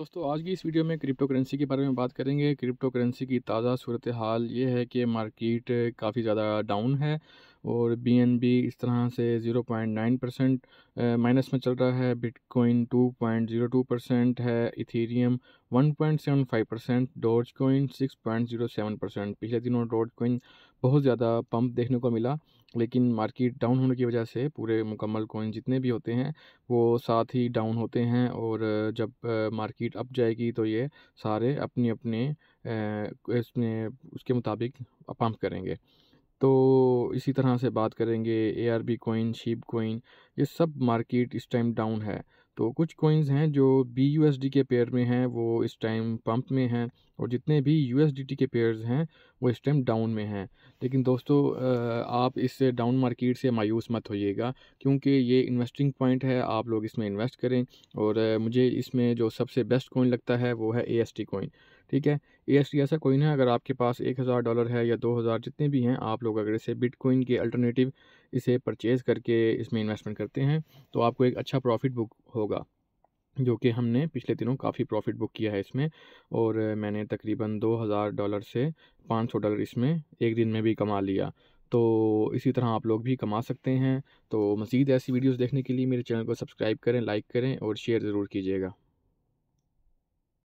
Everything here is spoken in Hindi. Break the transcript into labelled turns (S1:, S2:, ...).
S1: दोस्तों आज की इस वीडियो में क्रिप्टो करेंसी के बारे में बात करेंगे क्रिप्टो करेंसी की ताज़ा सूरत हाल ये है कि मार्केट काफ़ी ज़्यादा डाउन है और बी इस तरह से zero point nine percent minus में चल रहा है bitcoin two point zero two percent है Ethereum one point seven five percent Dogecoin six point zero seven percent पिछले दिनों डोज कोइन बहुत ज़्यादा पम्प देखने को मिला लेकिन मार्केट डाउन होने की वजह से पूरे मुकम्मल कोइन जितने भी होते हैं वो साथ ही डाउन होते हैं और जब मार्केट अप जाएगी तो ये सारे अपने अपने इसमें उसके मुताबिक पम्प करेंगे तो इसी तरह से बात करेंगे A R B coin Shib coin ये सब मार्केट इस टाइम डाउन है तो कुछ कोइंस हैं जो बी यू एस डी के पेयर में हैं वो इस टाइम पंप में हैं और जितने भी यू एस डी टी के पेयर्स हैं वो इस टाइम डाउन में हैं लेकिन दोस्तों आप इस डाउन मार्केट से मायूस मत होइएगा क्योंकि ये इन्वेस्टिंग पॉइंट है आप लोग इसमें इन्वेस्ट करें और मुझे इसमें जो सबसे बेस्ट कोइन लगता है वो है ए एस टी कोइन ठीक है ए एस टी ऐसा कोइन है अगर आपके पास एक हज़ार डॉलर है या दो हज़ार जितने भी हैं आप लोग अगर इसे बिटकॉइन के अल्टरनेटिव इसे परचेज़ करके इसमें इन्वेस्टमेंट करते हैं तो आपको एक अच्छा प्रॉफिट बुक होगा जो कि हमने पिछले दिनों काफ़ी प्रॉफिट बुक किया है इसमें और मैंने तकरीबन दो हज़ार डॉलर से पाँच सौ डॉलर इसमें एक दिन में भी कमा लिया तो इसी तरह आप लोग भी कमा सकते हैं तो मज़ीद ऐसी वीडियोस देखने के लिए मेरे चैनल को सब्सक्राइब करें लाइक करें और शेयर ज़रूर कीजिएगा